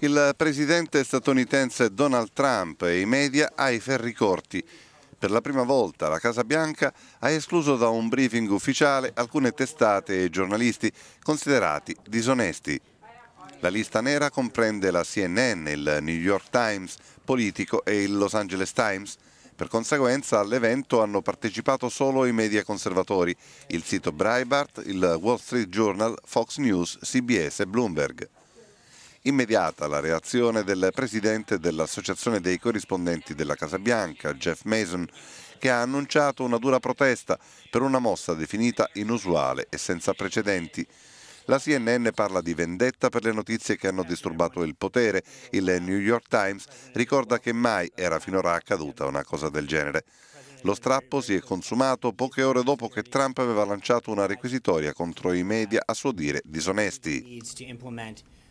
il presidente statunitense Donald Trump e i media ai ferri corti. Per la prima volta la Casa Bianca ha escluso da un briefing ufficiale alcune testate e giornalisti considerati disonesti. La lista nera comprende la CNN, il New York Times, Politico e il Los Angeles Times. Per conseguenza all'evento hanno partecipato solo i media conservatori, il sito Breitbart, il Wall Street Journal, Fox News, CBS e Bloomberg. Immediata la reazione del presidente dell'Associazione dei corrispondenti della Casa Bianca, Jeff Mason, che ha annunciato una dura protesta per una mossa definita inusuale e senza precedenti. La CNN parla di vendetta per le notizie che hanno disturbato il potere. Il New York Times ricorda che mai era finora accaduta una cosa del genere. Lo strappo si è consumato poche ore dopo che Trump aveva lanciato una requisitoria contro i media a suo dire disonesti.